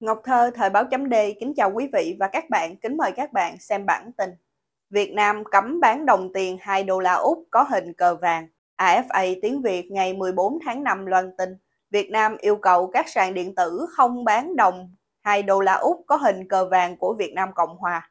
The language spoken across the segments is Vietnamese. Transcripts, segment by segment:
Ngọc Thơ, Thời báo chấm D, kính chào quý vị và các bạn, kính mời các bạn xem bản tin. Việt Nam cấm bán đồng tiền 2 đô la Úc có hình cờ vàng. AFA tiếng Việt ngày 14 tháng 5 loan tin, Việt Nam yêu cầu các sàn điện tử không bán đồng 2 đô la Úc có hình cờ vàng của Việt Nam Cộng Hòa.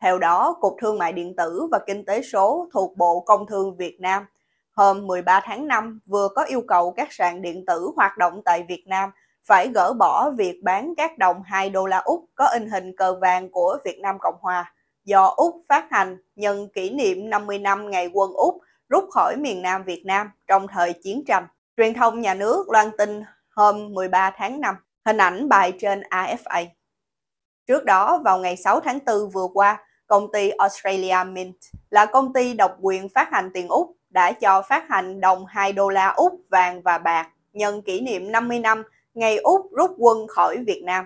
Theo đó, Cục Thương mại Điện tử và Kinh tế số thuộc Bộ Công Thương Việt Nam hôm 13 tháng 5 vừa có yêu cầu các sàn điện tử hoạt động tại Việt Nam – phải gỡ bỏ việc bán các đồng 2 đô la Úc có in hình cờ vàng của Việt Nam Cộng Hòa do Úc phát hành nhân kỷ niệm 50 năm ngày quân Úc rút khỏi miền Nam Việt Nam trong thời chiến tranh. Truyền thông nhà nước loan tin hôm 13 tháng 5, hình ảnh bài trên AFA. Trước đó, vào ngày 6 tháng 4 vừa qua, công ty Australia Mint là công ty độc quyền phát hành tiền Úc đã cho phát hành đồng 2 đô la Úc vàng và bạc nhân kỷ niệm 50 năm ngày Úc rút quân khỏi Việt Nam.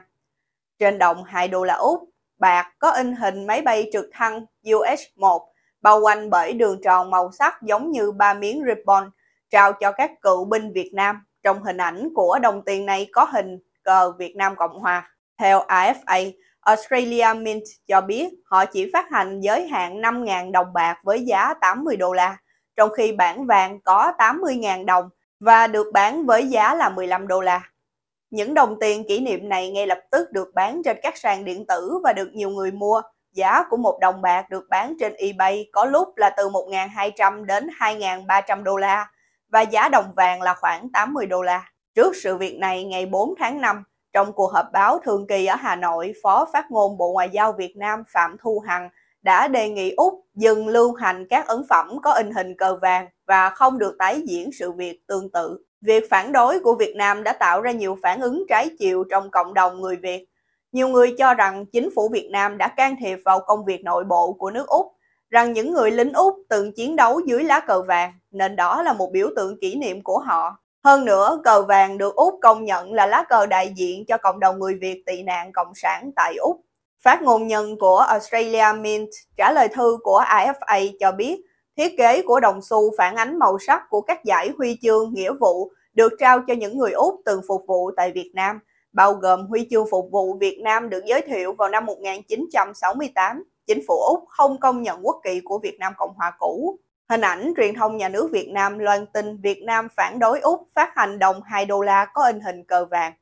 Trên đồng 2 đô la Úc, bạc có in hình máy bay trực thăng US-1 bao quanh bởi đường tròn màu sắc giống như ba miếng ribbon trao cho các cựu binh Việt Nam. Trong hình ảnh của đồng tiền này có hình cờ Việt Nam Cộng Hòa. Theo AFA, Australia Mint cho biết họ chỉ phát hành giới hạn 5.000 đồng bạc với giá 80 đô la, trong khi bản vàng có 80.000 đồng và được bán với giá là 15 đô la. Những đồng tiền kỷ niệm này ngay lập tức được bán trên các sàn điện tử và được nhiều người mua. Giá của một đồng bạc được bán trên eBay có lúc là từ 1.200 đến 2.300 đô la và giá đồng vàng là khoảng 80 đô la. Trước sự việc này, ngày 4 tháng 5, trong cuộc họp báo thường kỳ ở Hà Nội, Phó Phát ngôn Bộ Ngoại giao Việt Nam Phạm Thu Hằng đã đề nghị Úc dừng lưu hành các ấn phẩm có in hình cờ vàng và không được tái diễn sự việc tương tự. Việc phản đối của Việt Nam đã tạo ra nhiều phản ứng trái chiều trong cộng đồng người Việt. Nhiều người cho rằng chính phủ Việt Nam đã can thiệp vào công việc nội bộ của nước Úc, rằng những người lính Úc từng chiến đấu dưới lá cờ vàng, nên đó là một biểu tượng kỷ niệm của họ. Hơn nữa, cờ vàng được Úc công nhận là lá cờ đại diện cho cộng đồng người Việt tị nạn Cộng sản tại Úc. Phát ngôn nhân của Australia Mint trả lời thư của IFA cho biết thiết kế của đồng xu phản ánh màu sắc của các giải huy chương nghĩa vụ được trao cho những người Úc từng phục vụ tại Việt Nam, bao gồm huy chương phục vụ Việt Nam được giới thiệu vào năm 1968. Chính phủ Úc không công nhận quốc kỳ của Việt Nam Cộng hòa cũ. Hình ảnh truyền thông nhà nước Việt Nam loan tin Việt Nam phản đối Úc phát hành đồng 2 đô la có in hình cờ vàng.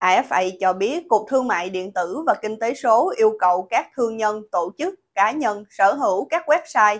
AFA cho biết Cục Thương mại Điện tử và Kinh tế số yêu cầu các thương nhân, tổ chức, cá nhân sở hữu các website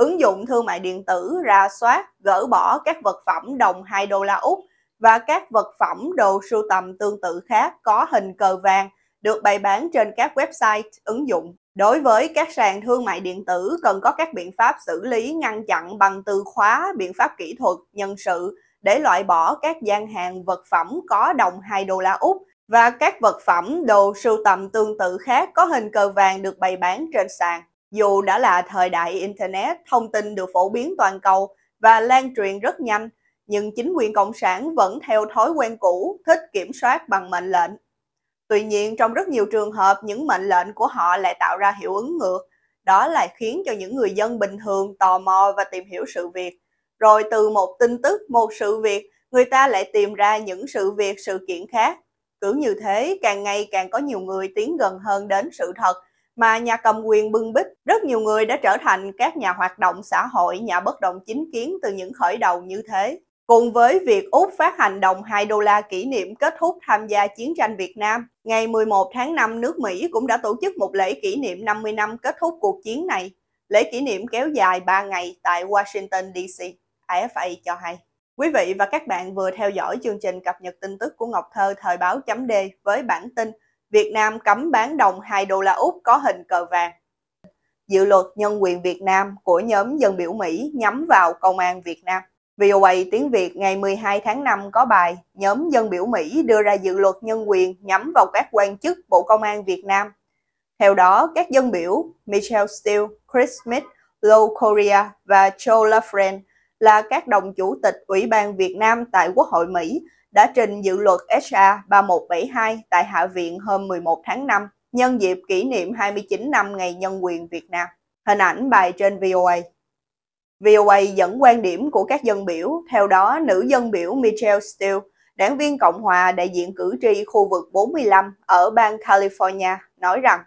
ứng dụng thương mại điện tử ra soát, gỡ bỏ các vật phẩm đồng 2 đô la Úc và các vật phẩm đồ sưu tầm tương tự khác có hình cờ vàng được bày bán trên các website, ứng dụng. Đối với các sàn thương mại điện tử cần có các biện pháp xử lý ngăn chặn bằng từ khóa, biện pháp kỹ thuật, nhân sự để loại bỏ các gian hàng vật phẩm có đồng 2 đô la Úc và các vật phẩm đồ sưu tầm tương tự khác có hình cờ vàng được bày bán trên sàn. Dù đã là thời đại Internet, thông tin được phổ biến toàn cầu và lan truyền rất nhanh, nhưng chính quyền Cộng sản vẫn theo thói quen cũ thích kiểm soát bằng mệnh lệnh. Tuy nhiên, trong rất nhiều trường hợp, những mệnh lệnh của họ lại tạo ra hiệu ứng ngược, đó là khiến cho những người dân bình thường tò mò và tìm hiểu sự việc. Rồi từ một tin tức, một sự việc, người ta lại tìm ra những sự việc, sự kiện khác. Cứ như thế, càng ngày càng có nhiều người tiến gần hơn đến sự thật mà nhà cầm quyền bưng bít, rất nhiều người đã trở thành các nhà hoạt động xã hội, nhà bất động chính kiến từ những khởi đầu như thế. Cùng với việc Úc phát hành đồng 2 đô la kỷ niệm kết thúc tham gia chiến tranh Việt Nam, ngày 11 tháng 5 nước Mỹ cũng đã tổ chức một lễ kỷ niệm 50 năm kết thúc cuộc chiến này. Lễ kỷ niệm kéo dài 3 ngày tại Washington DC, AFA cho hay. Quý vị và các bạn vừa theo dõi chương trình cập nhật tin tức của Ngọc Thơ thời báo chấm D với bản tin Việt Nam cấm bán đồng 2 đô la Úc có hình cờ vàng. Dự luật nhân quyền Việt Nam của nhóm dân biểu Mỹ nhắm vào công an Việt Nam. VOA tiếng Việt ngày 12 tháng 5 có bài Nhóm dân biểu Mỹ đưa ra dự luật nhân quyền nhắm vào các quan chức Bộ Công an Việt Nam. Theo đó, các dân biểu Michelle Steele, Chris Smith, Low Korea và Joe LaFrance là các đồng chủ tịch Ủy ban Việt Nam tại Quốc hội Mỹ đã trình dự luật SA 3172 tại Hạ viện hôm 11 tháng 5 nhân dịp kỷ niệm 29 năm Ngày Nhân quyền Việt Nam. Hình ảnh bài trên VOA. VOA dẫn quan điểm của các dân biểu, theo đó nữ dân biểu Michelle Steele, đảng viên Cộng hòa đại diện cử tri khu vực 45 ở bang California, nói rằng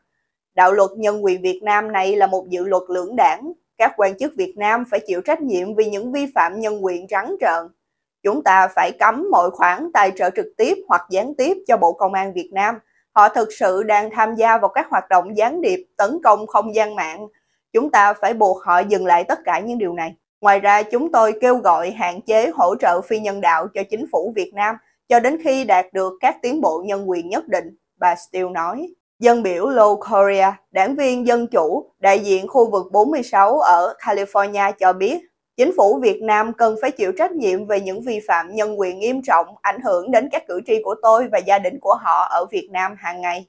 đạo luật nhân quyền Việt Nam này là một dự luật lưỡng đảng, các quan chức Việt Nam phải chịu trách nhiệm vì những vi phạm nhân quyền trắng trợn Chúng ta phải cấm mọi khoản tài trợ trực tiếp hoặc gián tiếp cho Bộ Công an Việt Nam. Họ thực sự đang tham gia vào các hoạt động gián điệp tấn công không gian mạng. Chúng ta phải buộc họ dừng lại tất cả những điều này. Ngoài ra, chúng tôi kêu gọi hạn chế hỗ trợ phi nhân đạo cho chính phủ Việt Nam cho đến khi đạt được các tiến bộ nhân quyền nhất định, bà Steele nói. Dân biểu Low Korea, đảng viên Dân Chủ, đại diện khu vực 46 ở California cho biết Chính phủ Việt Nam cần phải chịu trách nhiệm về những vi phạm nhân quyền nghiêm trọng ảnh hưởng đến các cử tri của tôi và gia đình của họ ở Việt Nam hàng ngày.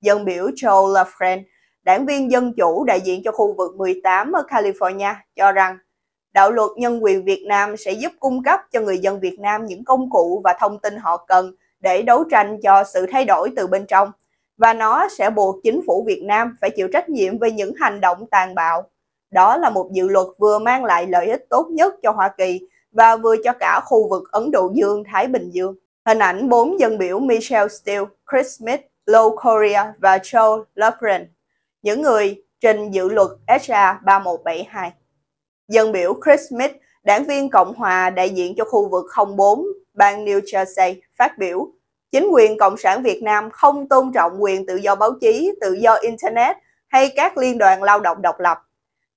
Dân biểu Joe Lafrenne, đảng viên Dân Chủ đại diện cho khu vực 18 ở California, cho rằng đạo luật nhân quyền Việt Nam sẽ giúp cung cấp cho người dân Việt Nam những công cụ và thông tin họ cần để đấu tranh cho sự thay đổi từ bên trong, và nó sẽ buộc chính phủ Việt Nam phải chịu trách nhiệm về những hành động tàn bạo đó là một dự luật vừa mang lại lợi ích tốt nhất cho Hoa Kỳ và vừa cho cả khu vực Ấn Độ Dương-Thái Bình Dương. Hình ảnh bốn dân biểu Michelle Steele, Chris Smith, Lou Correa và Joe LaPrent, những người trình dự luật HR 3172. Dân biểu Chris Smith, đảng viên Cộng hòa đại diện cho khu vực 04, bang New Jersey, phát biểu Chính quyền Cộng sản Việt Nam không tôn trọng quyền tự do báo chí, tự do Internet hay các liên đoàn lao động độc lập.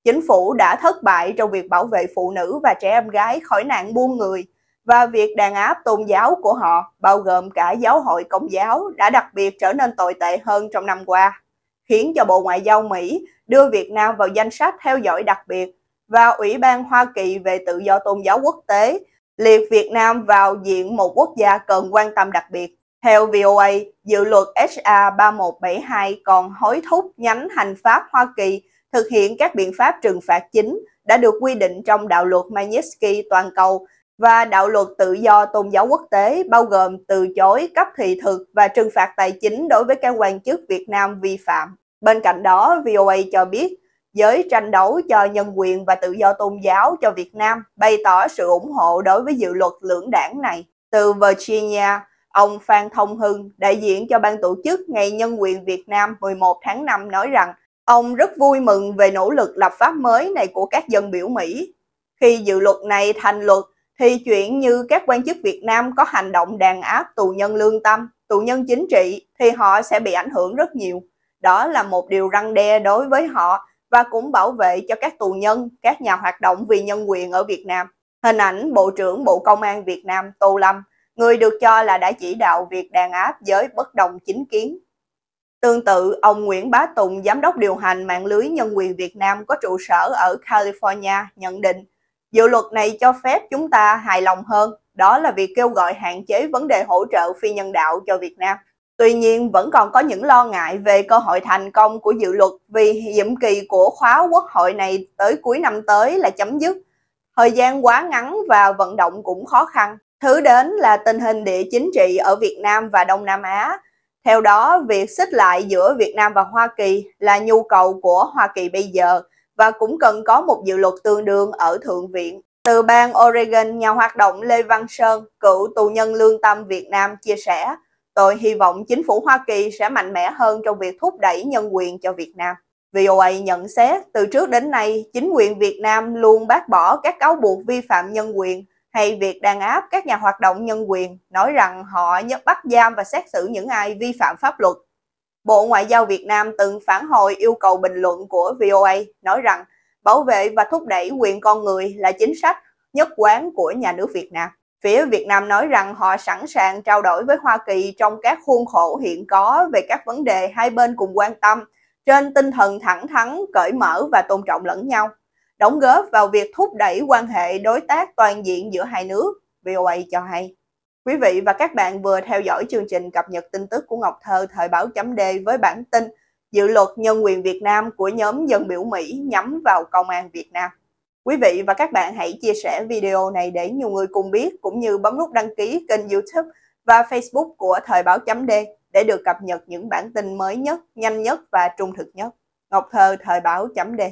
Chính phủ đã thất bại trong việc bảo vệ phụ nữ và trẻ em gái khỏi nạn buôn người và việc đàn áp tôn giáo của họ, bao gồm cả giáo hội công giáo, đã đặc biệt trở nên tồi tệ hơn trong năm qua, khiến cho Bộ Ngoại giao Mỹ đưa Việt Nam vào danh sách theo dõi đặc biệt và Ủy ban Hoa Kỳ về tự do tôn giáo quốc tế liệt Việt Nam vào diện một quốc gia cần quan tâm đặc biệt. Theo VOA, dự luật HR 3172 còn hối thúc nhánh hành pháp Hoa Kỳ thực hiện các biện pháp trừng phạt chính đã được quy định trong đạo luật Magnitsky toàn cầu và đạo luật tự do tôn giáo quốc tế bao gồm từ chối cấp thị thực và trừng phạt tài chính đối với các quan chức Việt Nam vi phạm. Bên cạnh đó, VOA cho biết giới tranh đấu cho nhân quyền và tự do tôn giáo cho Việt Nam bày tỏ sự ủng hộ đối với dự luật lưỡng đảng này. Từ Virginia, ông Phan Thông Hưng, đại diện cho ban tổ chức Ngày Nhân quyền Việt Nam 11 tháng 5 nói rằng Ông rất vui mừng về nỗ lực lập pháp mới này của các dân biểu Mỹ. Khi dự luật này thành luật, thì chuyện như các quan chức Việt Nam có hành động đàn áp tù nhân lương tâm, tù nhân chính trị, thì họ sẽ bị ảnh hưởng rất nhiều. Đó là một điều răng đe đối với họ và cũng bảo vệ cho các tù nhân, các nhà hoạt động vì nhân quyền ở Việt Nam. Hình ảnh Bộ trưởng Bộ Công an Việt Nam Tô Lâm, người được cho là đã chỉ đạo việc đàn áp giới bất đồng chính kiến Tương tự, ông Nguyễn Bá Tùng, giám đốc điều hành mạng lưới nhân quyền Việt Nam có trụ sở ở California, nhận định dự luật này cho phép chúng ta hài lòng hơn, đó là việc kêu gọi hạn chế vấn đề hỗ trợ phi nhân đạo cho Việt Nam. Tuy nhiên, vẫn còn có những lo ngại về cơ hội thành công của dự luật vì nhiệm kỳ của khóa quốc hội này tới cuối năm tới là chấm dứt. Thời gian quá ngắn và vận động cũng khó khăn. Thứ đến là tình hình địa chính trị ở Việt Nam và Đông Nam Á theo đó, việc xích lại giữa Việt Nam và Hoa Kỳ là nhu cầu của Hoa Kỳ bây giờ và cũng cần có một dự luật tương đương ở Thượng viện. Từ bang Oregon, nhà hoạt động Lê Văn Sơn, cựu tù nhân lương tâm Việt Nam chia sẻ, tôi hy vọng chính phủ Hoa Kỳ sẽ mạnh mẽ hơn trong việc thúc đẩy nhân quyền cho Việt Nam. VOA nhận xét, từ trước đến nay, chính quyền Việt Nam luôn bác bỏ các cáo buộc vi phạm nhân quyền hay việc đàn áp các nhà hoạt động nhân quyền nói rằng họ nhất bắt giam và xét xử những ai vi phạm pháp luật. Bộ Ngoại giao Việt Nam từng phản hồi yêu cầu bình luận của VOA nói rằng bảo vệ và thúc đẩy quyền con người là chính sách nhất quán của nhà nước Việt Nam. Phía Việt Nam nói rằng họ sẵn sàng trao đổi với Hoa Kỳ trong các khuôn khổ hiện có về các vấn đề hai bên cùng quan tâm trên tinh thần thẳng thắn, cởi mở và tôn trọng lẫn nhau đóng góp vào việc thúc đẩy quan hệ đối tác toàn diện giữa hai nước, VOA cho hay. Quý vị và các bạn vừa theo dõi chương trình cập nhật tin tức của Ngọc Thơ thời báo chấm D với bản tin Dự luật nhân quyền Việt Nam của nhóm dân biểu Mỹ nhắm vào công an Việt Nam. Quý vị và các bạn hãy chia sẻ video này để nhiều người cùng biết cũng như bấm nút đăng ký kênh youtube và facebook của Thời báo chấm D để được cập nhật những bản tin mới nhất, nhanh nhất và trung thực nhất. Ngọc Thơ Thời báo chấm D